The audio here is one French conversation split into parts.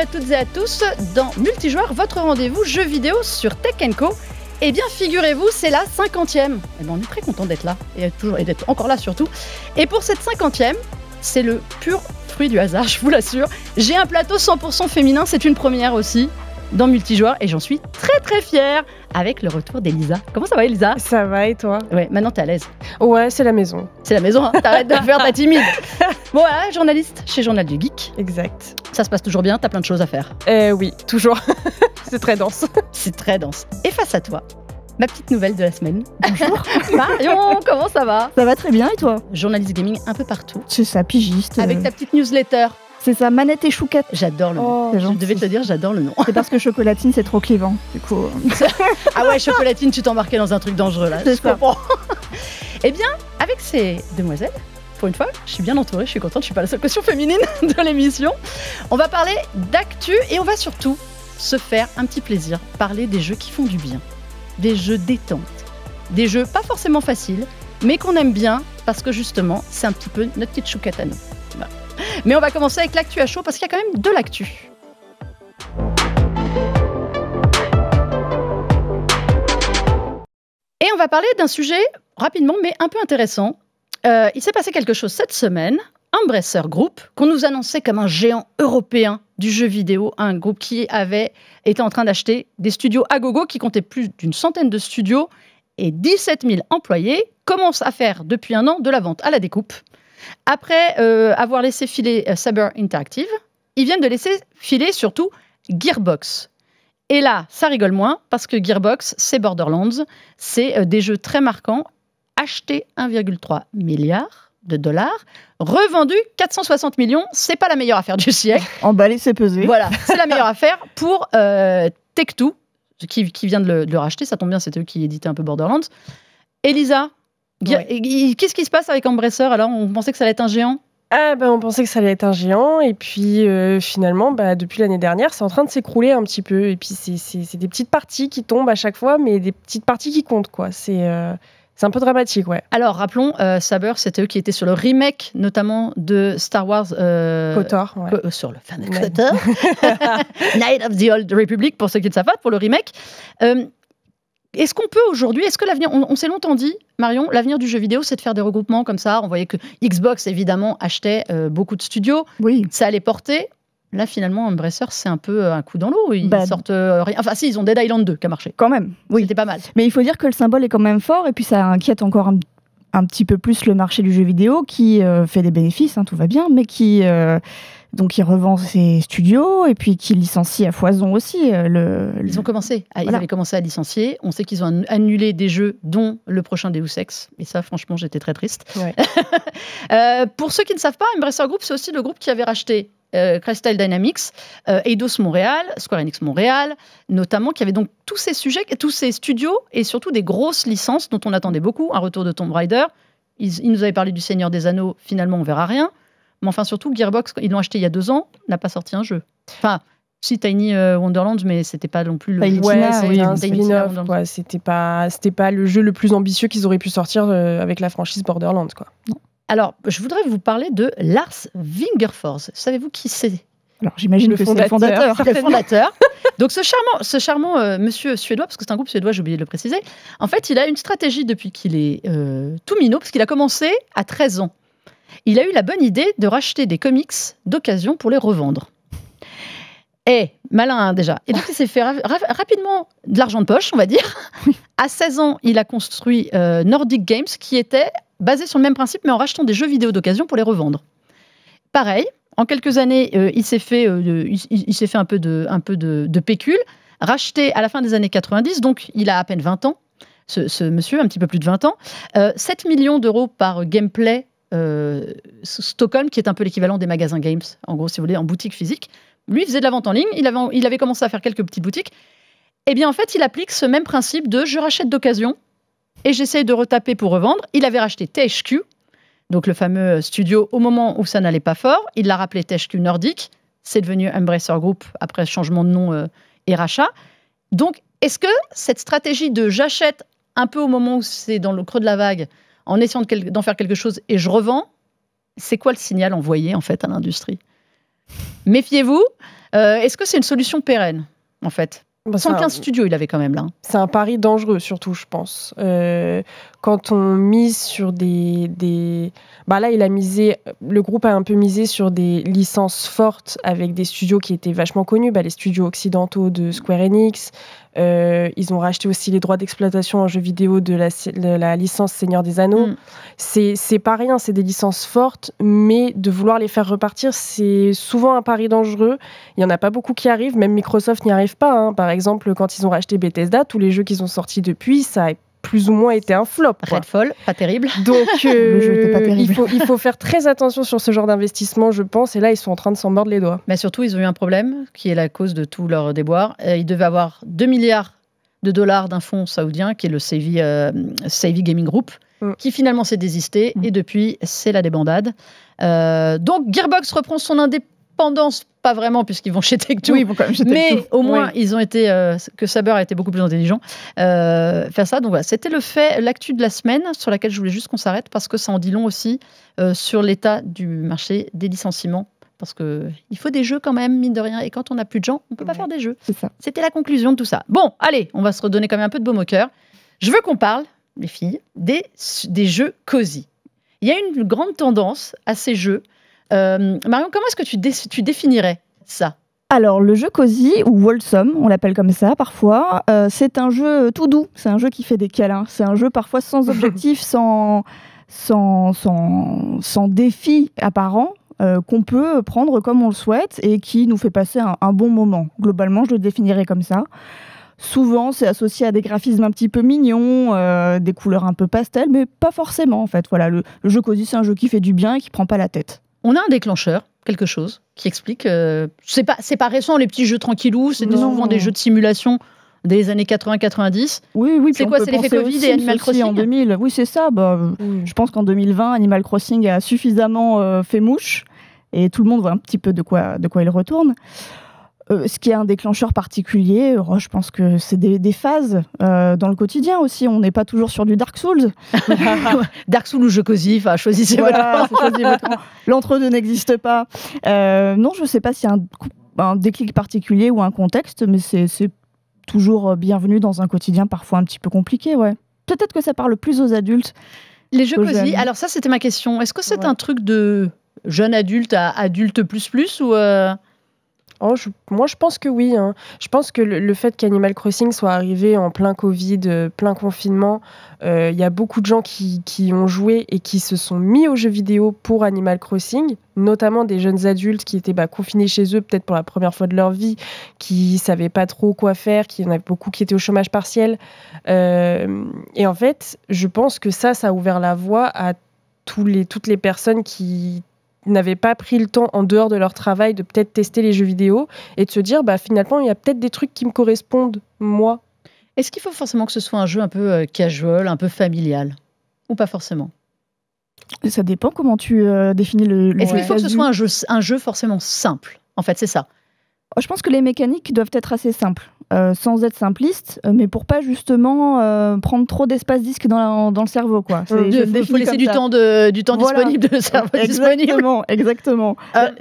à toutes et à tous dans Multijoueur, votre rendez-vous jeu vidéo sur Tech Co. Eh bien, figurez-vous, c'est la cinquantième. et eh bien, on est très content d'être là et, toujours, et d'être encore là surtout. Et pour cette cinquantième, c'est le pur fruit du hasard, je vous l'assure. J'ai un plateau 100% féminin, c'est une première aussi dans multijoueur et j'en suis très très fière avec le retour d'Elisa. Comment ça va Elisa Ça va et toi Ouais, maintenant t'es à l'aise. Ouais, c'est la maison. C'est la maison, hein t'arrêtes de faire ta timide. Bon, hein, voilà, journaliste chez Journal du Geek. Exact. Ça se passe toujours bien, t'as plein de choses à faire. Eh oui, toujours. c'est très dense. C'est très dense. Et face à toi, ma petite nouvelle de la semaine. Bonjour. Marion, comment ça va Ça va très bien et toi Journaliste gaming un peu partout. C'est ça, pigiste. Avec ta petite newsletter c'est ça, Manette et Chouquette. J'adore le nom. Oh, je devais te dire, j'adore le nom. C'est parce que chocolatine, c'est trop clivant. Du coup. ah ouais, chocolatine, tu t'embarquais dans un truc dangereux là. Je comprends. eh bien, avec ces demoiselles, pour une fois, je suis bien entourée, je suis contente, je suis pas la seule question féminine de l'émission. On va parler d'actu et on va surtout se faire un petit plaisir, parler des jeux qui font du bien, des jeux détente, des jeux pas forcément faciles, mais qu'on aime bien parce que justement, c'est un petit peu notre petite chouquette à nous. Mais on va commencer avec l'actu à chaud parce qu'il y a quand même de l'actu. Et on va parler d'un sujet rapidement mais un peu intéressant. Euh, il s'est passé quelque chose cette semaine. Un Bresser Group, qu'on nous annonçait comme un géant européen du jeu vidéo, un groupe qui avait était en train d'acheter des studios à gogo qui comptait plus d'une centaine de studios et 17 000 employés, commence à faire depuis un an de la vente à la découpe après euh, avoir laissé filer Cyber euh, Interactive, ils viennent de laisser filer surtout Gearbox. Et là, ça rigole moins parce que Gearbox, c'est Borderlands, c'est euh, des jeux très marquants, achetés 1,3 milliard de dollars, revendus 460 millions, c'est pas la meilleure affaire du siècle. Emballé, c'est pesé. Voilà, c'est la meilleure affaire pour Tech2 qui, qui, vient de le, de le, racheter, ça tombe bien, c'était eux qui éditaient un peu Borderlands. Elisa, Qu'est-ce qui se passe avec Embrasseur alors On pensait que ça allait être un géant ah ben, on pensait que ça allait être un géant et puis euh, finalement bah, depuis l'année dernière c'est en train de s'écrouler un petit peu et puis c'est des petites parties qui tombent à chaque fois mais des petites parties qui comptent quoi c'est euh, c'est un peu dramatique ouais alors rappelons euh, Saber c'était eux qui étaient sur le remake notamment de Star Wars Kotor sur le fan Kotor Night of the Old Republic pour ceux qui ne savent pas pour le remake est-ce qu'on peut aujourd'hui, est-ce que l'avenir, on, s'est longtemps dit, Marion, l'avenir du jeu vidéo, c'est de faire des regroupements comme ça. On voyait que Xbox, évidemment, achetait euh, beaucoup de studios. Oui. Ça allait porter. Là, finalement, Embracer, c'est un peu euh, un coup dans l'eau. Ils bah, sortent euh, rien. Enfin, si, ils ont Dead Island 2 qui a marché. Quand même. Oui. C'était pas mal. Mais il faut dire que le symbole est quand même fort et puis ça inquiète encore un, petit peu plus le marché du jeu vidéo qui fait des bénéfices, hein, tout va bien, mais qui donc il revend ses studios et puis qui licencie à foison aussi. Euh, le, Ils ont commencé, à, ah, ils avaient commencé à licencier. On sait qu'ils ont annulé des jeux, dont le prochain Deus Ex. Et ça, franchement, j'étais très triste. Euh, pour ceux qui ne savent pas, Embracer Group, c'est aussi le groupe qui avait racheté euh, Crystal Dynamics, Eidos Montréal, Square Enix Montréal, notamment, qui avait donc tous ces sujets, tous ces studios et surtout des grosses licences dont on attendait beaucoup. Un retour de Tomb Raider. Il nous avait parlé du Seigneur des Anneaux, finalement on verra rien. Mais enfin, surtout, Gearbox, ils l'ont acheté il y a deux ans, n'a pas sorti un jeu. Enfin, si Tiny euh, Wonderland, mais c'était pas non plus le Tiny c'était pas c'était pas le jeu le plus ambitieux qu'ils auraient pu sortir euh, avec la franchise Borderlands quoi. Alors, je voudrais vous parler de Lars Wingerfors. Savez-vous qui c'est alors j'imagine que c'est le fondateur. Donc ce charmant, ce charmant euh, monsieur suédois, parce que c'est un groupe suédois, j'ai oublié de le préciser, en fait il a une stratégie depuis qu'il est tout minot, parce qu'il a commencé à 13 ans il a eu la bonne idée de racheter des comics d'occasion pour les revendre. Et eh, malin hein, déjà. Et donc il s'est fait rapidement de l'argent de poche, on va dire. À 16 ans, il a construit euh, Nordic Games, qui était basé sur le même principe, mais en rachetant des jeux vidéo d'occasion pour les revendre. Pareil, en quelques années, euh, euh, il s'est fait, un peu de, pécule, racheté à la fin des années 90, donc il a à peine 20 ans. Ce, monsieur, un petit peu plus de 20 ans, 7 millions d'euros par gameplay euh, Stockholm, qui est un peu l'équivalent des magasins Games, en gros, si vous voulez, en boutique physique. Lui, il faisait de la vente en ligne, il avait, commencé à faire quelques petites boutiques. Eh bien, en fait, il applique ce même principe de je rachète d'occasion et j'essaye de retaper pour revendre. Il avait racheté THQ, donc le fameux studio, au moment où ça n'allait pas fort. Il l'a rappelé THQ Nordique. C'est devenu Embracer Group après changement de nom euh, et rachat. Donc, est-ce que cette stratégie de j'achète un peu au moment où c'est dans le creux de la vague, en essayant d'en faire quelque chose et je revends, c'est quoi le signal envoyé en fait à l'industrie Méfiez-vous. Euh, est-ce que c'est une solution pérenne en fait bah, Sans 115 studios, il avait quand même là. C'est un pari dangereux, surtout, je pense. Euh, quand on mise sur des, bah, là, il a misé. Le groupe a un peu misé sur des licences fortes avec des studios qui étaient vachement connus, bah, les studios occidentaux de Square Enix, euh, ils ont racheté aussi les droits d'exploitation en jeux vidéo de la, licence Seigneur des Anneaux. Mm. C'est pas rien, c'est des licences fortes, mais de vouloir les faire repartir, c'est souvent un pari dangereux. Il n'y en a pas beaucoup qui arrivent, même Microsoft n'y arrive pas. Hein. Par exemple, quand ils ont racheté Bethesda, tous les jeux qu'ils ont sortis depuis, ça a plus ou moins été un flop. Redfall, pas terrible. Donc, pas euh, terrible. Il, faut, il faut faire très attention sur ce genre d'investissement, je pense. Et là, ils sont en train de s'en mordre les doigts. Mais surtout, ils ont eu un problème qui est la cause de tout leur déboire. Euh, ils devaient avoir 2 milliards de dollars d'un fonds saoudien qui est le Savvy, euh, Gaming Group, mm. qui finalement s'est désisté. Mm. Et depuis, c'est la débandade. donc, Gearbox reprend son indépendance pas vraiment puisqu'ils vont chez Tech2. Oui, Mais au moins, ils ont été euh, que Saber a été beaucoup plus intelligent euh, faire ça. Donc voilà, c'était le fait, l'actu de la semaine sur laquelle je voulais juste qu'on s'arrête parce que ça en dit long aussi euh, sur l'état du marché des licenciements. Parce que faut des jeux quand même, mine de rien. Et quand on n'a plus de gens, on ne peut pas faire des jeux. C'était la conclusion de tout ça. Bon, allez, on va se redonner quand même un peu de baume au cœur. Je veux qu'on parle, les filles, des, des jeux cosy. Il y a une grande tendance à ces jeux euh, Marion, comment est-ce que tu, définirais ça alors, le jeu Cozy, ou Wholesome, on l'appelle comme ça parfois, euh, c'est un jeu tout doux, c'est un jeu qui fait des câlins, c'est un jeu parfois sans objectif, sans, sans, défi apparent, euh, qu'on peut prendre comme on le souhaite et qui nous fait passer un, bon moment. Globalement, je le définirais comme ça. Souvent, c'est associé à des graphismes un petit peu mignons, des couleurs un peu pastel, mais pas forcément en fait. Voilà, le, le jeu Cozy, c'est un jeu qui fait du bien et qui prend pas la tête on a un déclencheur, quelque chose, qui explique. Ce euh, c'est pas, pas récent, les petits jeux tranquillous, c'est souvent des jeux de simulation des années 80-90. Oui, oui. C'est quoi C'est l'effet Covid et Animal Crossing en 2000. Oui, c'est ça. Bah, Je pense qu'en 2020, Animal Crossing a suffisamment euh, fait mouche et tout le monde voit un petit peu de quoi, de quoi il retourne. Euh, ce qui est un déclencheur particulier, euh, je pense que c'est des, phases euh, dans le quotidien aussi. On n'est pas toujours sur du Dark Souls. Dark Souls ou jeu cosy, choisissez voilà, L'entre-deux n'existe pas. non, je ne sais pas s'il y a un, un, déclic particulier ou un contexte, mais c'est toujours bienvenu dans un quotidien parfois un petit peu compliqué. Ouais. Peut-être que ça parle plus aux adultes. Les jeux cosy, alors ça c'était ma question. Est-ce que c'est un truc de jeune adulte à adulte plus plus ou Oh, moi, je pense que oui. Hein. Je pense que le, fait qu'Animal Crossing soit arrivé en plein Covid, euh, plein confinement, il euh, y a beaucoup de gens qui, ont joué et qui se sont mis aux jeux vidéo pour Animal Crossing, notamment des jeunes adultes qui étaient bah, confinés chez eux, peut-être pour la première fois de leur vie, qui ne savaient pas trop quoi faire, qui en avaient beaucoup qui étaient au chômage partiel. Euh, et en fait, je pense que ça, ça a ouvert la voie à tous les, toutes les personnes qui n'avaient pas pris le temps en dehors de leur travail de peut-être tester les jeux vidéo et de se dire bah finalement il y a peut-être des trucs qui me correspondent moi. Est-ce qu'il faut forcément que ce soit un jeu un peu euh, casual, un peu familial ou pas forcément Ça dépend comment tu euh, définis le. Est-ce qu'il faut que ce soit un jeu, un jeu forcément simple En fait, c'est ça. Je pense que les mécaniques doivent être assez simples. Euh, sans être simplistes, euh, mais pour pas justement euh, prendre trop d'espace disque dans, le cerveau. Quoi. Il faut laisser du temps, du temps disponible, de cerveau exactement,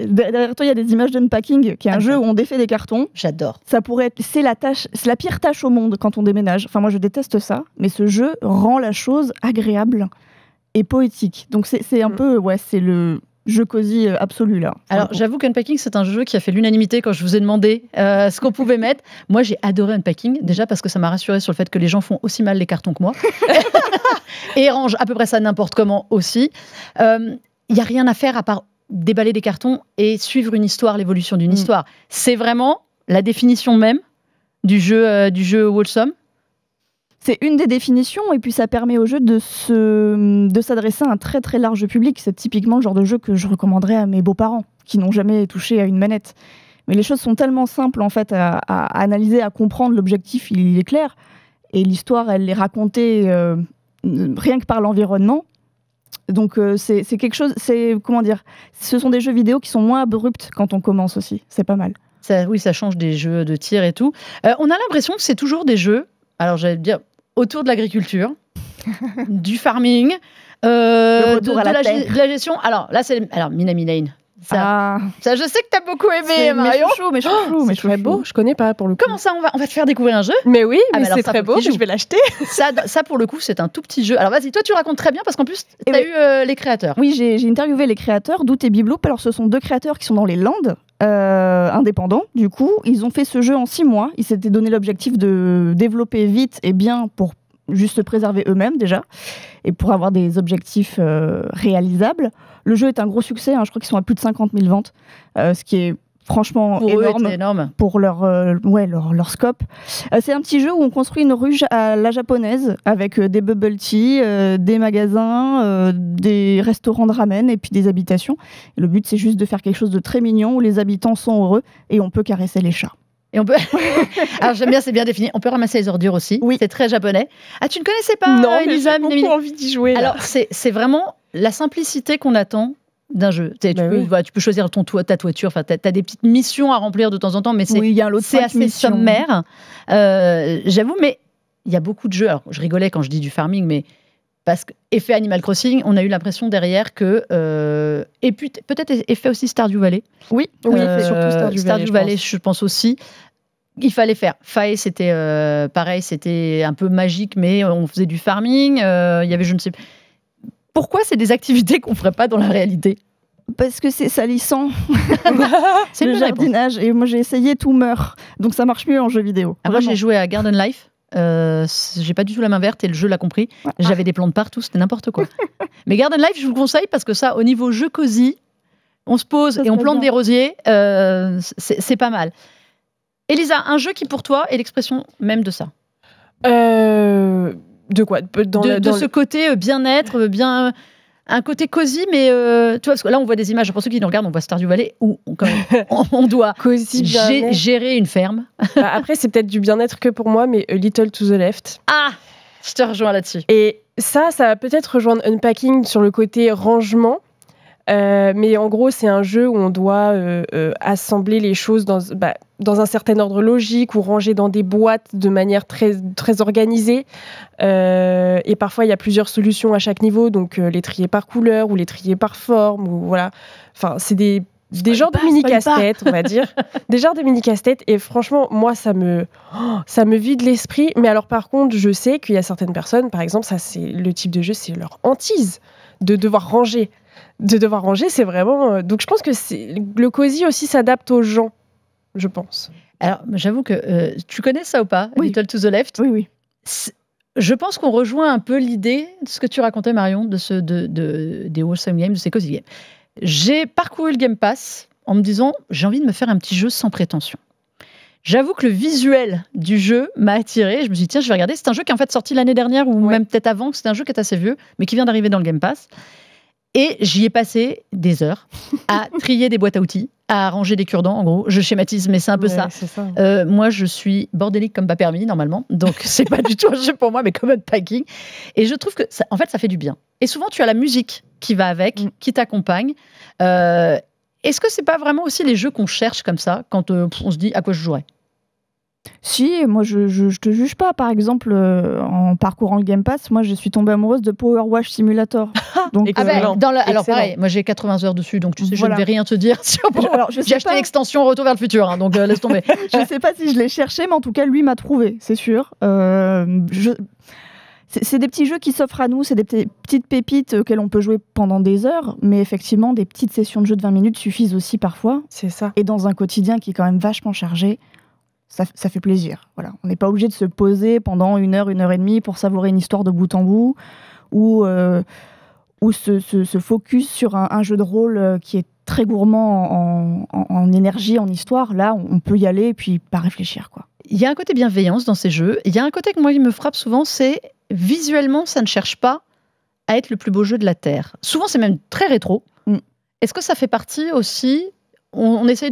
Derrière toi, il y a des images d'unpacking, qui est un jeu où on défait des cartons. J'adore. Ça pourrait être, c'est la tâche, c'est la pire tâche au monde quand on déménage. Enfin, moi, je déteste ça, mais ce jeu rend la chose agréable et poétique. Donc c'est un mm. peu, ouais, c'est le jeu cosy euh, absolu là. Alors j'avoue qu'Unpacking c'est un jeu qui a fait l'unanimité quand je vous ai demandé euh, ce qu'on pouvait mettre. Moi j'ai adoré Unpacking déjà parce que ça m'a rassuré sur le fait que les gens font aussi mal les cartons que moi et rangent à peu près ça n'importe comment aussi. Il euh, n'y a rien à faire à part déballer des cartons et suivre une histoire, l'évolution d'une mm. histoire. C'est vraiment la définition même du jeu, du jeu c'est une des définitions et puis ça permet au jeu de se, s'adresser à un très très large public. C'est typiquement le genre de jeu que je recommanderais à mes beaux-parents qui n'ont jamais touché à une manette. Mais les choses sont tellement simples en fait à, analyser, à comprendre. L'objectif il, est clair et l'histoire elle est racontée euh, rien que par l'environnement. Donc euh, c'est quelque chose, c'est comment dire, ce sont des jeux vidéo qui sont moins abrupts quand on commence aussi. C'est pas mal. oui, ça change des jeux de tir et tout. Euh, on a l'impression que c'est toujours des jeux. Alors j'allais dire autour de l'agriculture, du farming, euh, de, la gestion. Alors là, c'est alors Minami Lane. Ça, ah. ça, je sais que t'as beaucoup aimé, Marion. Mais chouchou, oh, mais chouchou, mais beau. Je connais pas pour le coup. Comment ça, on va, on va te faire découvrir un jeu Mais oui, ah, mais, bah c'est très beau. Je vais l'acheter. ça, ça pour le coup, c'est un tout petit jeu. Alors vas-y, toi tu racontes très bien parce qu'en plus t'as eu euh, les créateurs. Oui, j'ai interviewé les créateurs d'Out et Bibloop, Alors ce sont deux créateurs qui sont dans les Landes indépendant euh, indépendants, du coup. Ils ont fait ce jeu en six mois. Ils s'étaient donné l'objectif de développer vite et bien pour juste préserver eux-mêmes déjà et pour avoir des objectifs euh, réalisables. Le jeu est un gros succès, hein. je crois qu'ils sont à plus de 50 000 ventes, euh, ce qui est franchement énorme, pour leur euh, ouais leur, scope. Euh, c'est un petit jeu où on construit une ruche à la japonaise avec euh, des bubble tea, des magasins, des restaurants de ramen et puis des habitations. le but c'est juste de faire quelque chose de très mignon où les habitants sont heureux et on peut caresser les chats. Et on peut. Alors j'aime bien, c'est bien défini. On peut ramasser les ordures aussi. Oui. C'est très japonais. Ah, tu ne connaissais pas Non, mais j'ai beaucoup envie d'y jouer. Alors c'est vraiment la simplicité qu'on attend d'un jeu. Tu, bah bah, tu, peux, choisir ton ta toiture, enfin, tu as, des petites missions à remplir de temps en temps, mais c'est oui, assez sommaire. Euh, j'avoue, mais il y a beaucoup de jeux. je rigolais quand je dis du farming, mais parce qu'effet Animal Crossing, on a eu l'impression derrière que. Euh, et peut-être e-, effet aussi Stardew Valley. Oui, oui euh, surtout Stardew, Stardew Valley, je pense, aussi il fallait faire. Fae, c'était pareil, c'était un peu magique, mais on faisait du farming. il y avait, je ne sais, pourquoi c'est des activités qu'on ne ferait pas dans la réalité parce que c'est salissant. c'est le jardinage. Et moi, j'ai essayé tout meurt. Donc, ça marche mieux en jeu vidéo. Ah, moi, j'ai joué à Garden Life. Je euh, j'ai pas du tout la main verte et le jeu l'a compris. J'avais des plantes partout, c'était n'importe quoi. Mais Garden Life, je vous le conseille parce que ça, au niveau jeu cosy, on se pose et on plante des rosiers. Euh, c'est pas mal. Elisa, un jeu qui pour toi est l'expression même de ça euh, de quoi de, ce côté euh, bien-être, euh, bien euh, un côté cosy, mais tu vois, parce que là, on voit des images. Pour ceux qui nous regardent, on voit Stardew Valley où on, on, doit gérer, une ferme. Bah, après, c'est peut-être du bien-être que pour moi, mais little to the left. Ah Je te rejoins là-dessus. Et ça, ça va peut-être rejoindre Unpacking sur le côté rangement. mais en gros, c'est un jeu où on doit assembler les choses dans. Bah, dans un certain ordre logique ou rangés dans des boîtes de manière très, très organisée. Euh, et parfois, il y a plusieurs solutions à chaque niveau, donc euh, les trier par couleur ou les trier par forme. Ou, voilà. Enfin, c'est des, des genres de mini casse têtes on va dire. des genres de mini casse-tête. Et franchement, moi, ça me, oh, ça me vide l'esprit. Mais alors, par contre, je sais qu'il y a certaines personnes, par exemple, ça, c'est le type de jeu, c'est leur hantise de devoir ranger. De devoir ranger, c'est vraiment. Euh, donc, je pense que le cosy aussi s'adapte aux gens je pense. Alors, j'avoue que euh, tu connais ça ou pas, Little to the Left Oui, oui. Je pense qu'on rejoint un peu l'idée de ce que tu racontais, Marion, de ce, de, des Wholesome Games, de ces Cozy J'ai parcouru le Game Pass en me disant j'ai envie de me faire un petit jeu sans prétention. J'avoue que le visuel du jeu m'a attiré. Je me suis dit, tiens, je vais regarder. C'est un jeu qui est en fait sorti l'année dernière ou même peut-être avant. C'est un jeu qui est assez vieux, mais qui vient d'arriver dans le Game Pass. Et j'y ai passé des heures à trier des boîtes à outils, à ranger des cure-dents. En gros, je schématise, mais c'est un peu ça. Euh, moi, je suis bordélique comme pas permis normalement, donc c'est pas du tout un jeu pour moi, mais comme un packing. Et je trouve que, en fait, ça fait du bien. Et souvent, tu as la musique qui va avec, mm. qui t'accompagne. Euh, est-ce que c'est pas vraiment aussi les jeux qu'on cherche comme ça quand euh, on se dit à quoi je jouerais si, moi je, je, te juge pas. Par exemple, euh, en parcourant le Game Pass, moi je suis tombée amoureuse de Power Wash Simulator. donc, ah ben, alors pareil, moi j'ai 80 heures dessus, donc tu sais, je ne vais rien te dire. j'ai acheté l'extension Retour vers le futur, hein, donc euh, laisse tomber. je sais pas si je l'ai cherché, mais en tout cas, lui m'a trouvé, c'est sûr. Euh, c'est des petits jeux qui s'offrent à nous, c'est des petites pépites auxquelles on peut jouer pendant des heures, mais effectivement, des petites sessions de jeu de 20 minutes suffisent aussi parfois. C'est ça. Et dans un quotidien qui est quand même vachement chargé, ça, fait plaisir. Voilà. On n'est pas obligé de se poser pendant une heure, une heure et demie pour savourer une histoire de bout en bout ou, euh, ou se, se, focus sur un, jeu de rôle euh, qui est très gourmand en, énergie, en histoire. Là, on, peut y aller et puis pas réfléchir. quoi. Il y a un côté bienveillance dans ces jeux. Il y a un côté que moi, il me frappe souvent, c'est visuellement, ça ne cherche pas à être le plus beau jeu de la Terre. Souvent, c'est même très rétro. Mm. Est-ce que ça fait partie aussi on, essaye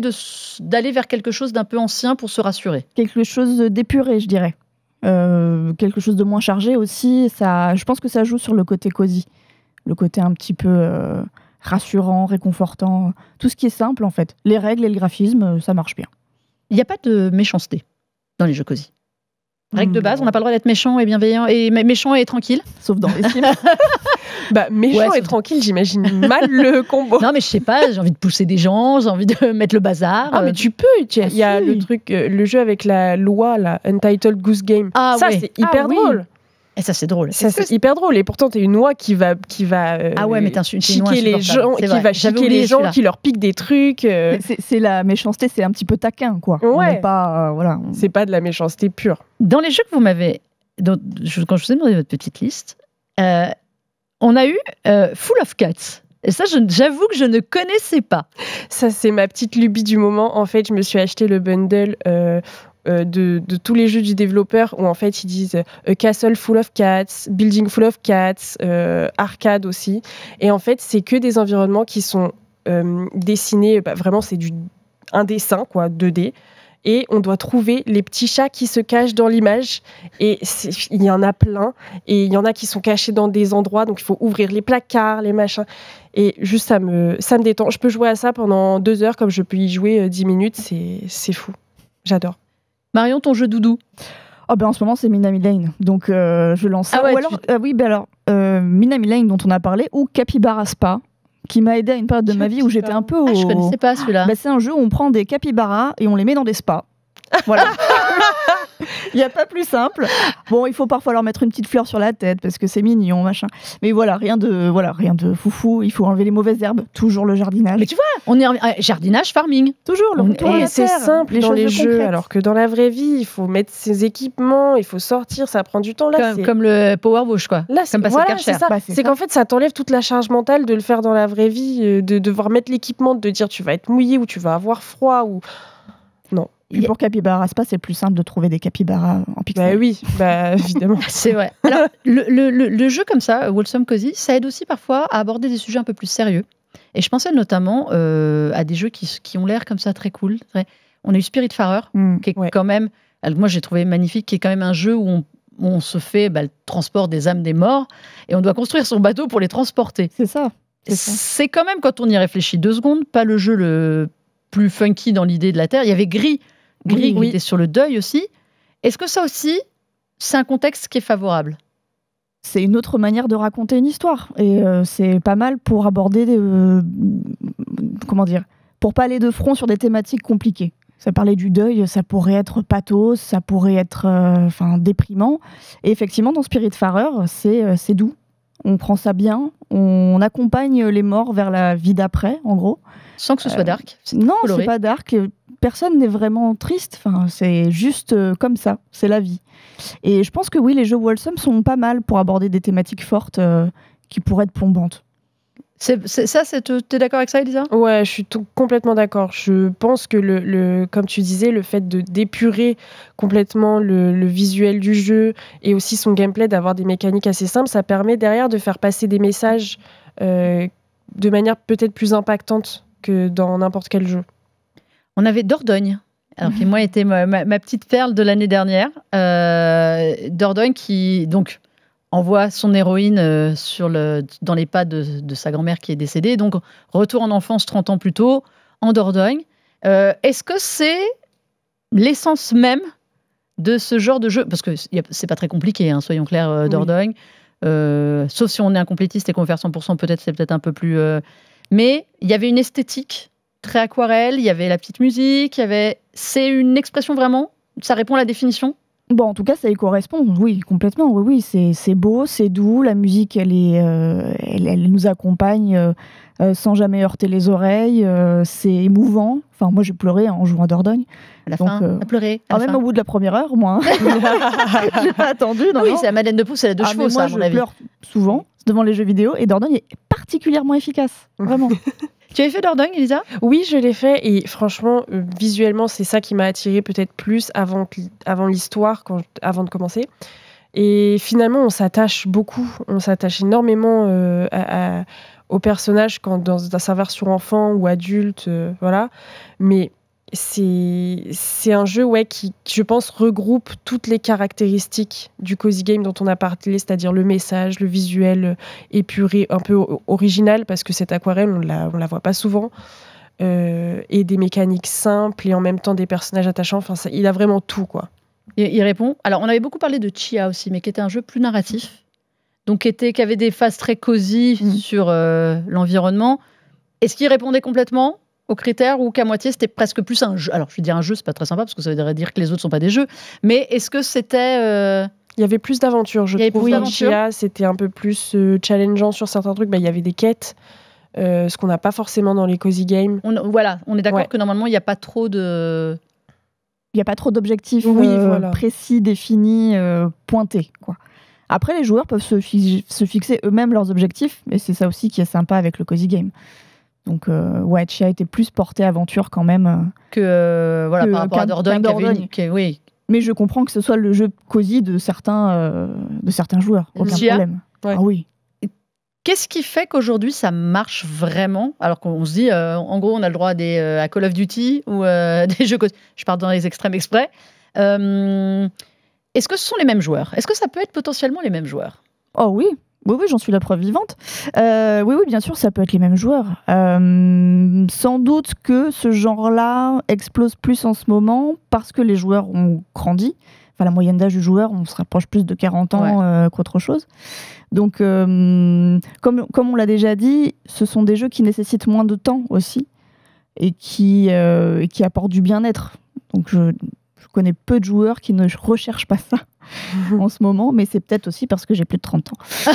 d'aller vers quelque chose d'un peu ancien pour se rassurer. Quelque chose d'épuré, je dirais. Euh, quelque chose de moins chargé aussi. Ça, je pense que ça joue sur le côté cosy, le côté un petit peu euh, rassurant, réconfortant. Tout ce qui est simple, en fait. Les règles et le graphisme, euh, ça marche bien. Il n'y a pas de méchanceté dans les jeux cosy. Règle de hmm. base, on n'a pas le droit d'être méchant et bienveillant et méchant et tranquille. Sauf dans les films. bah, méchant et tranquille, j'imagine mal le combo. Non, mais je sais pas, j'ai envie de pousser des gens, j'ai envie de mettre le bazar. Ah, mais euh. tu peux. Tu ah, il y a le truc, euh, le jeu avec la loi, là, Untitled Goose Game. Ah, ça, c'est hyper ah drôle. Et ça, c'est drôle. c'est hyper drôle. Et pourtant, t'es une oie qui va, qui va euh, ah ouais, mais chiquer les gens, qui va chiquer les gens, qui leur pique des trucs. Euh. C'est la méchanceté, c'est un petit peu taquin, quoi. Ouais. pas, euh, voilà. C'est pas de la méchanceté pure. Dans les jeux que vous m'avez, quand je vous ai demandé votre petite liste, on a eu Full of Cats. Et ça, j'avoue que je ne connaissais pas. Ça, c'est ma petite lubie du moment. En fait, je me suis acheté le bundle euh, de, tous les jeux du développeur où en fait ils disent euh, Castle full of cats, Building full of cats, euh, arcade aussi. Et en fait, c'est que des environnements qui sont dessinés, bah, vraiment c'est du un dessin quoi, 2D et on doit trouver les petits chats qui se cachent dans l'image. Et il y en a plein, et il y en a qui sont cachés dans des endroits, donc il faut ouvrir les placards, les machins. Et juste, ça me, ça me détend. Je peux jouer à ça pendant deux heures, comme je peux y jouer dix minutes, c'est fou. J'adore. Marion, ton jeu doudou oh, ben en ce moment c'est Minami Lane, donc euh, je lance ça. Ah alors, euh, oui, ben alors euh, Minami Lane dont on a parlé ou Capybara Spa qui m'a aidé à une période de ma vie où j'étais un peu au... Ah, je connaissais pas celui-là. Ben, c'est un jeu où on prend des capybaras et on les met dans des spas. Voilà. Il n'y a pas plus simple. Bon, il faut parfois leur mettre une petite fleur sur la tête parce que c'est mignon, machin. Mais voilà, rien de, voilà, rien de foufou. Il faut enlever les mauvaises herbes. Toujours le jardinage. Mais tu vois, on est euh, jardinage, farming. Toujours le Et c'est simple les dans les jeux, alors que dans la vraie vie, il faut mettre ses équipements, il faut sortir, ça prend du temps. Là, comme, le power wash, quoi. Là, comme voilà, bah, c'est c'est qu'en fait, ça t'enlève toute la charge mentale de le faire dans la vraie vie, euh, de devoir mettre l'équipement, de dire tu vas être mouillé ou tu vas avoir froid ou et pour capybara c'est plus simple de trouver des capybaras en pixel. Bah oui, bah évidemment. c'est vrai. Alors, le, jeu comme ça, Wholesome Cozy, ça aide aussi parfois à aborder des sujets un peu plus sérieux. Et je pensais notamment euh, à des jeux qui, ont l'air comme ça très cool. On a eu Spiritfarer, hmm, qui est quand même, moi j'ai trouvé magnifique, qui est quand même un jeu où on, se fait bah, le transport des âmes des morts et on doit construire son bateau pour les transporter. C'est ça. C'est quand même, quand on y réfléchit deux secondes, pas le jeu le plus funky dans l'idée de la Terre. Il y avait Gris, Gris, était sur le deuil aussi. Est-ce que ça aussi, c'est un contexte qui est favorable c'est une autre manière de raconter une histoire et euh, c'est pas mal pour aborder euh, comment dire pour pas aller de front sur des thématiques compliquées. Ça parlait du deuil, ça pourrait être pathos, ça pourrait être euh, déprimant. Et effectivement, dans Spirit Farer, c'est doux, on prend ça bien, on accompagne les morts vers la vie d'après, en gros. Sans que ce soit euh, dark. non, c'est pas dark. Personne n'est vraiment triste. Enfin, c'est juste euh, comme ça. C'est la vie. Et je pense que oui, les jeux Wholesome sont pas mal pour aborder des thématiques fortes euh, qui pourraient être plombantes tu es d'accord avec ça, Elisa Ouais, je suis complètement d'accord. Je pense que, le, comme tu disais, le fait de d'épurer complètement le, visuel du jeu et aussi son gameplay, d'avoir des mécaniques assez simples, ça permet derrière de faire passer des messages euh, de manière peut-être plus impactante que dans n'importe quel jeu. On avait Dordogne. Alors, qui, moi, était ma, petite perle de l'année dernière. Euh, Dordogne, qui, donc, envoie son héroïne euh, dans les pas de, sa grand-mère qui est décédée. Donc, retour en enfance 30 ans plus tôt, en Dordogne. Euh, est-ce que c'est l'essence même de ce genre de jeu Parce que c'est pas très compliqué, hein, soyons clairs, euh, Dordogne. sauf si on est un complétiste et qu'on veut faire 100%, peut-être c'est peut-être un peu plus. Mais il y avait une esthétique très aquarelle, il y avait la petite musique, il y avait. C'est une expression vraiment Ça répond à la définition Bon, en tout cas, ça y correspond, oui, complètement. Oui, oui, c'est beau, c'est doux. La musique, elle, est, euh, elle, nous accompagne euh, euh, sans jamais heurter les oreilles. c'est émouvant. Enfin, moi, j'ai pleuré en jouant à Dordogne. À la fin, à pleurer. À même au bout de la première heure, moi. Hein. j'ai pas attendu. Non, oui, c'est la Madeleine de Proust, c'est la deux ah, ça, je pleure souvent devant les jeux vidéo et Dordogne est particulièrement efficace. Vraiment. Tu avais fait Dordogne, Elisa Oui, je l'ai fait et franchement, visuellement, c'est ça qui m'a attirée peut-être plus avant, avant l'histoire, avant de commencer. Et finalement, on s'attache beaucoup, on s'attache énormément aux euh, à, au personnage quand dans, sa version enfant ou adulte, euh, voilà. Mais c'est un jeu ouais, qui, je pense, regroupe toutes les caractéristiques du cozy game dont on a parlé, c'est-à-dire le message, le visuel euh, épuré, un peu original, parce que cette aquarelle, on la, on la voit pas souvent, euh, et des mécaniques simples et en même temps des personnages attachants. Enfin, ça, il a vraiment tout, quoi. Il, répond. Alors, on avait beaucoup parlé de Chia aussi, mais qui était un jeu plus narratif, donc qui, était, avait des phases très cozy mm. sur euh, l'environnement. Est-ce qu'il répondait complètement au critère ou qu'à moitié c'était presque plus un jeu Alors je vais dire un jeu, c'est pas très sympa parce que ça voudrait dire que les autres sont pas des jeux, mais est-ce que c'était. Euh, il y avait plus d'aventures je trouve. c'était un peu plus euh, challengeant sur certains trucs. Bah, il y avait des quêtes. Euh, ce qu'on n'a pas forcément dans les cozy games. voilà, on est d'accord que normalement il y a pas trop de. Il y a pas trop d'objectifs précis, définis, pointés. Quoi. Après, les joueurs peuvent se, se fixer eux-mêmes leurs objectifs, et c'est ça aussi qui est sympa avec le cozy game. Donc, euh, ouais, Chia était plus porté aventure quand même. Euh, que, euh, voilà, par rapport à Dordogne, oui. Mais je comprends que ce soit le jeu cosy de certains, euh, de certains joueurs. Aucun problème. Ah oui. Qu'est-ce qui fait qu'aujourd'hui ça marche vraiment Alors qu'on se dit, en gros, on a le droit à, des, à Call of Duty ou des jeux. cosy. Je parle dans les extrêmes exprès. Est-ce que ce sont les mêmes joueurs Est-ce que ça peut être potentiellement les mêmes joueurs Oh oui, oui, oui, j'en suis la preuve vivante. Euh, oui, oui, bien sûr, ça peut être les mêmes joueurs. Euh, sans doute que ce genre-là explose plus en ce moment parce que les joueurs ont grandi. Enfin, la moyenne d'âge du joueur, on se rapproche plus de 40 ans euh, qu'autre chose. Donc, comme, comme on l'a déjà dit, ce sont des jeux qui nécessitent moins de temps aussi et qui, et qui apportent du bien-être. Donc, je, je connais peu de joueurs qui ne recherchent pas ça en ce moment, mais c'est peut-être aussi parce que j'ai plus de 30 ans.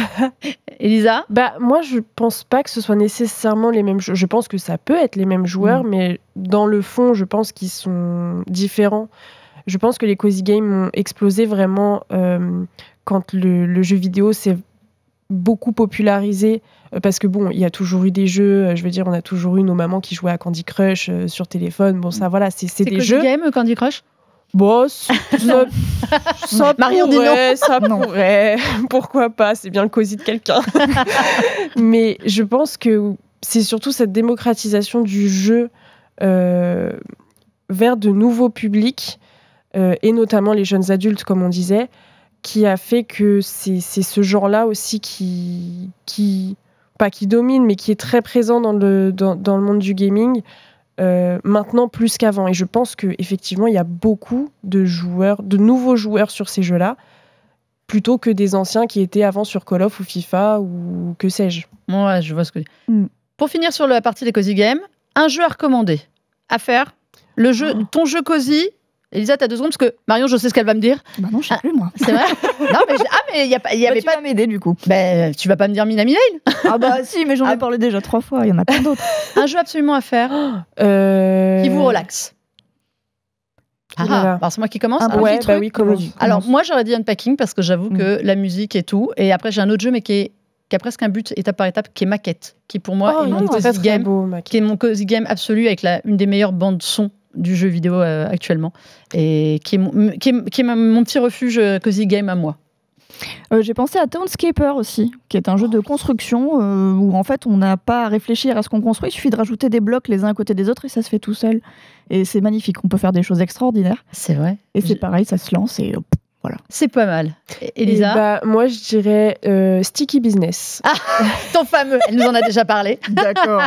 Elisa Bah moi je ne pense pas que ce soit nécessairement les mêmes je pense que ça peut être les mêmes joueurs mm. mais dans le fond, je pense qu'ils sont différents. Je pense que les cozy games ont explosé vraiment euh, quand le, jeu vidéo s'est beaucoup popularisé parce que bon, il y a toujours eu des jeux, euh, je veux dire, on a toujours eu nos mamans qui jouaient à Candy Crush euh, sur téléphone, bon ça mm. voilà, c'est des jeux. C'est game euh, Candy Crush Bon, ça, ça pourrait, ça pourrait, pourquoi pas, c'est bien le cosy de quelqu'un. Mais je pense que c'est surtout cette démocratisation du jeu vers de nouveaux publics, et notamment les jeunes adultes, comme on disait, qui a fait que c'est ce genre-là aussi qui, qui, pas qui domine, mais qui est très présent dans le, dans, le monde du gaming, euh, maintenant plus qu'avant. Et je pense qu'effectivement, il y a beaucoup de joueurs, de nouveaux joueurs sur ces jeux-là, plutôt que des anciens qui étaient avant sur Call of ou FIFA ou que sais-je. je vois ce que mm. Pour finir sur la partie des Cozy Games, un jeu à recommander, à faire, le jeu, oh. ton jeu Cozy Elisa, t'as deux secondes parce que Marion, je sais ce qu'elle va me dire. Bah non, je sais ah, plus moi. C'est vrai. non, mais ah mais il y, bah, avait pas. m'aider du coup. Bah, tu vas pas me dire Mina Ah bah si, mais j'en ai ah. parlé déjà trois fois. Il y en a plein d'autres. Un jeu absolument à faire euh. qui vous relaxe. Ah, ah alors c'est moi qui commence. Bah alors moi j'aurais dit unpacking parce que j'avoue mm. que la musique et tout. Et après j'ai un autre jeu mais qui a presque un but étape par étape, qui est Maquette, qui pour moi oh est mon cozy game, qui est mon cozy game absolu avec la, une des meilleures bandes son du jeu vidéo euh, actuellement et qui est, qui mon petit refuge euh, cozy game à moi. Euh, j'ai pensé à Townscaper aussi, qui est un jeu de construction où en fait on n'a pas à réfléchir à ce qu'on construit, il suffit de rajouter des blocs les uns à côté des autres et ça se fait tout seul. Et c'est magnifique, on peut faire des choses extraordinaires. C'est vrai. Et c'est pareil, ça se lance et c'est pas mal. Eh Elisa bah, Moi, je dirais euh, Sticky Business. Ah, ton fameux Elle nous en a déjà parlé. D'accord.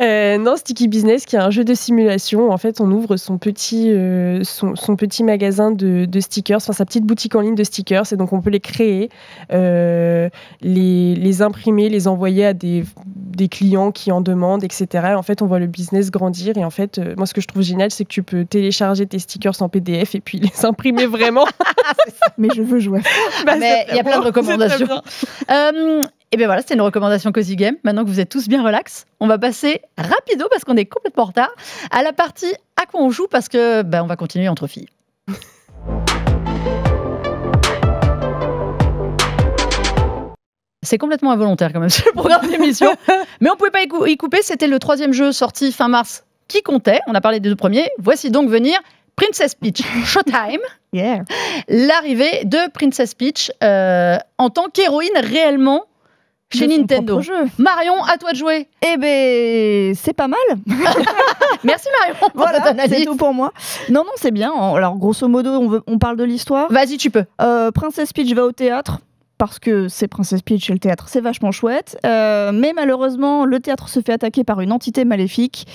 Euh, non, Sticky Business, qui est un jeu de simulation. En fait, on ouvre son petit, euh, son, son, petit magasin de, stickers, enfin sa petite boutique en ligne de stickers. Et donc, on peut les créer, les, les, imprimer, les envoyer à des, des, clients qui en demandent, etc. En fait, on voit le business grandir. Et en fait, moi, ce que je trouve génial, c'est que tu peux télécharger tes stickers en PDF et puis les imprimer vraiment. mais je veux jouer bah, mais il y a plein de recommandations. Euh, et bien voilà, c'était une recommandation Cozy Game. Maintenant que vous êtes tous bien relax, on va passer rapido, parce qu'on est complètement en retard, à la partie à quoi on joue, parce que ben, on va continuer entre filles. C'est complètement involontaire quand même, c'est programme d'émission. Mais on pouvait pas y couper, c'était le troisième jeu sorti fin mars qui comptait. On a parlé des deux premiers. Voici donc venir Princess Peach Showtime. yeah. L'arrivée de Princess Peach euh, en tant qu'héroïne réellement chez Nintendo. Jeu. Marion, à toi de jouer. Eh ben, c'est pas mal. Merci Marion. voilà, c'est tout pour moi. Non, non, c'est bien. Alors, grosso modo, on, parle de l'histoire. Vas-y, tu peux. Euh, Princess Peach va au théâtre parce que c'est Princess Peach et le théâtre, c'est vachement chouette. Euh, mais malheureusement, le théâtre se fait attaquer par une entité maléfique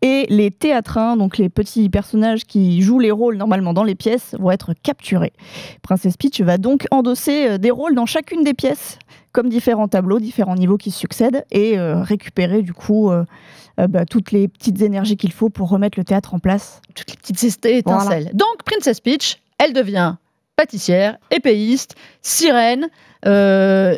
et les théâtrins, donc les petits personnages qui jouent les rôles normalement dans les pièces, vont être capturés. Princess Peach va donc endosser euh, des rôles dans chacune des pièces, comme différents tableaux, différents niveaux qui succèdent et euh, récupérer du coup. Bah, toutes les petites énergies qu'il faut pour remettre le théâtre en place. Toutes les petites étincelles. Donc, Princess Peach, elle devient pâtissière, épéiste, sirène, euh,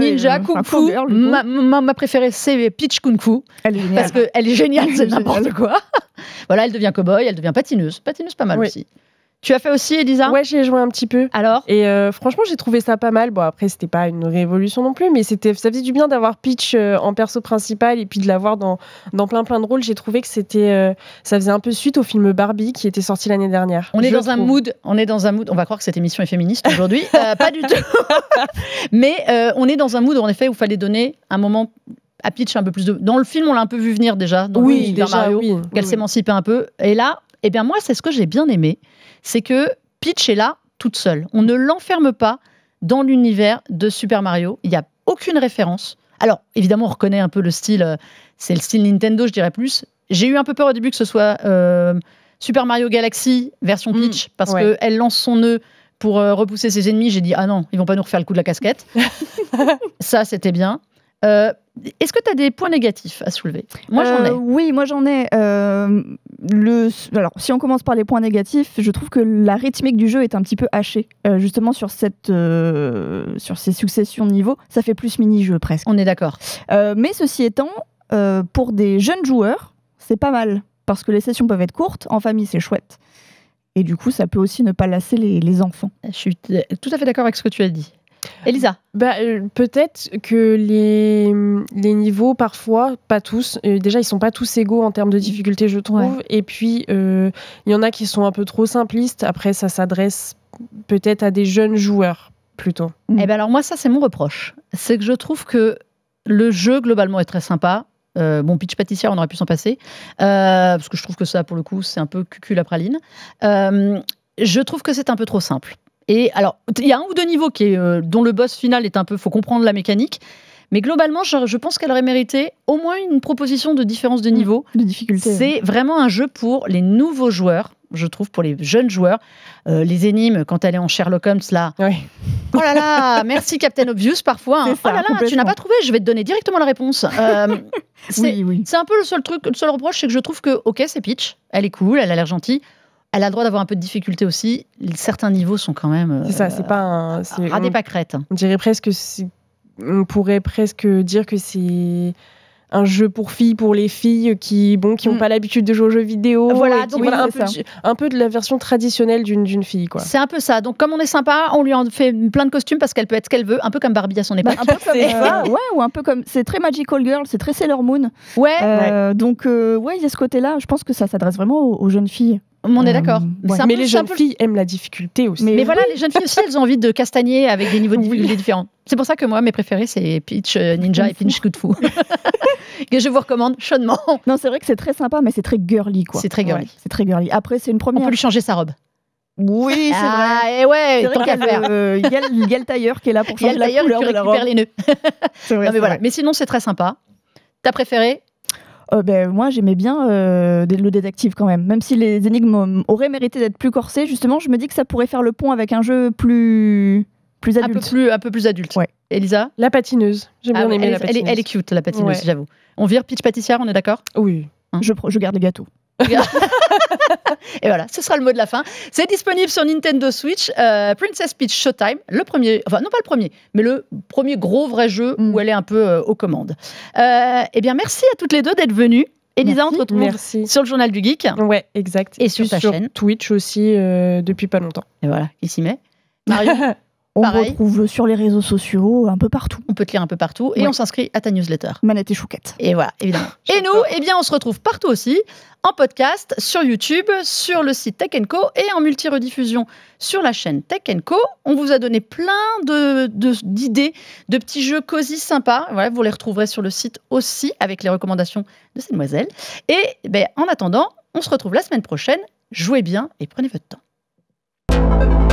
ninja, euh, kung fu. ma, préférée, c'est Peach Kung Fu. Elle est géniale. Parce qu'elle est géniale, c'est n'importe quoi. voilà, elle devient cowboy, elle devient patineuse. Patineuse, pas mal aussi. Tu as fait aussi, Elisa Ouais, j'ai joué un petit peu. Alors Et euh, franchement, j'ai trouvé ça pas mal. Bon, après, c'était pas une révolution non plus, mais c'était, ça faisait du bien d'avoir Peach euh, en perso principal et puis de l'avoir dans, dans plein plein de rôles. J'ai trouvé que c'était, euh, ça faisait un peu suite au film Barbie qui était sorti l'année dernière. On est dans un mood. On est dans un mood. On va croire que cette émission est féministe aujourd'hui. pas du tout. mais on est dans un mood, en effet, où il fallait donner un moment à Peach un peu plus de. Dans le film, on l'a un peu vu venir déjà. oui, déjà, oui, qu'elle s'émancipait un peu. Et là, eh bien moi, c'est ce que j'ai bien aimé c'est que Peach est là toute seule. On ne l'enferme pas dans l'univers de Super Mario. Il n'y a aucune référence. Alors, évidemment, on reconnaît un peu le style, euh, c'est le style Nintendo, je dirais plus. J'ai eu un peu peur au début que ce soit euh, Super Mario Galaxy version mm. Peach, parce qu'elle lance son nœud pour euh, repousser ses ennemis. J'ai dit, ah non, ils vont pas nous refaire le coup de la casquette. Ça, c'était bien. Est-ce que tu as des points négatifs à soulever Moi, j'en ai. Oui, moi, j'en ai le, alors, si on commence par les points négatifs, je trouve que la rythmique du jeu est un petit peu hachée, euh, justement sur, cette, euh, sur ces successions de niveaux. Ça fait plus mini-jeu presque. On est d'accord. Euh, mais ceci étant, pour des jeunes joueurs, c'est pas mal, parce que les sessions peuvent être courtes, en famille c'est chouette. Et du coup, ça peut aussi ne pas lasser les enfants. Je suis tout à fait d'accord avec ce que tu as dit. Elisa bah, euh, Peut-être que les, niveaux, parfois, pas tous, euh, déjà, ils sont pas tous égaux en termes de difficulté, je trouve. Et puis, euh, il y en a qui sont un peu trop simplistes. Après, ça s'adresse peut-être à des jeunes joueurs, plutôt. Mm. Et eh ben alors, moi, ça, c'est mon reproche. C'est que je trouve que le jeu, globalement, est très sympa. bon, pitch pâtissière, on aurait pu s'en passer, parce que je trouve que ça, pour le coup, c'est un peu cucul à praline. je trouve que c'est un peu trop simple. Et alors, il y a un ou deux niveaux qui euh, dont le boss final est un peu, faut comprendre la mécanique. Mais globalement, je, pense qu'elle aurait mérité au moins une proposition de différence de mmh, niveau. De difficulté. C'est vraiment un jeu pour les nouveaux joueurs je trouve, pour les jeunes joueurs. Euh, les énigmes, quand elle est en Sherlock Holmes, là. Oui. Oh là là, merci Captain Obvious parfois. Hein. oh là là, tu n'as pas trouvé, je vais te donner directement la réponse. Euh, c'est oui, C'est un peu le seul truc, le seul reproche, c'est que je trouve que, ok, c'est Peach, elle est cool, elle a l'air gentille elle a le droit d'avoir un peu de difficulté aussi. Certains niveaux sont quand même. c'est ça, euh, c'est pas un. des pâquerettes. On dirait presque. On pourrait presque dire que c'est un jeu pour filles, pour les filles qui bon qui n'ont mm. pas l'habitude de jouer aux jeux vidéo. Voilà, donc, un, peu de, un, peu de, la version traditionnelle d'une fille. quoi. C'est un peu ça. Donc comme on est sympa, on lui en fait plein de costumes parce qu'elle peut être ce qu'elle veut, un peu comme Barbie à son époque. Bah, un peu comme ouais, ou un peu comme... C'est très Magical Girl, c'est très Sailor Moon. Ouais. Euh, donc euh, ouais, il y a ce côté-là. Je pense que ça s'adresse vraiment aux, jeunes filles. On est d'accord. Euh, mais les jeunes filles aiment la difficulté aussi. Mais, voilà, les jeunes filles aussi, elles ont envie de castagner avec des niveaux de difficulté différents. C'est pour ça que moi, mes préférés, c'est Peach euh, Ninja et Finch Kutfu. que je vous recommande chaudement. Non, c'est vrai que c'est très sympa, mais c'est très girly, quoi. C'est très girly. c'est très girly. Après, c'est une première. On peut lui changer sa robe. Oui, c'est ah, vrai. Et eh ouais, tant faire. Il y, a le tailleur qui est là pour changer la couleur de la robe. les nœuds. c'est vrai. mais, mais sinon, c'est très sympa. Ta préférée euh, ben, moi j'aimais bien euh, le détective quand même. Même si les énigmes auraient mérité d'être plus corsées, justement, je me dis que ça pourrait faire le pont avec un jeu plus plus adulte. Un peu plus, adulte. Elisa La patineuse. J'aime ah bien elle, est, cute, la patineuse, j'avoue. On vire pitch pâtissière, on est d'accord Oui. je, je garde les gâteaux. et voilà, ce sera le mot de la fin. C'est disponible sur Nintendo Switch, euh, Princess Peach Showtime, le premier, enfin non pas le premier, mais le premier gros vrai jeu où mm. elle est un peu euh, aux commandes. Euh, eh bien, merci à toutes les deux d'être venues. Elisa, entre autres sur le Journal du Geek. Ouais, exact. Et, sur ta sur chaîne. Twitch aussi depuis pas longtemps. Et voilà, il s'y met. Mario On retrouve sur les réseaux sociaux, un peu partout. On peut te lire un peu partout et on s'inscrit à ta newsletter. Manette et Chouquette. Et voilà, évidemment. et nous, eh bien, on se retrouve partout aussi, en podcast, sur YouTube, sur le site Tech Co et en multi-rediffusion sur la chaîne Tech Co. On vous a donné plein d'idées, de, d'idées de, petits jeux cosy sympas. vous les retrouverez sur le site aussi avec les recommandations de ces demoiselles. Et ben, en attendant, on se retrouve la semaine prochaine. Jouez bien et prenez votre temps.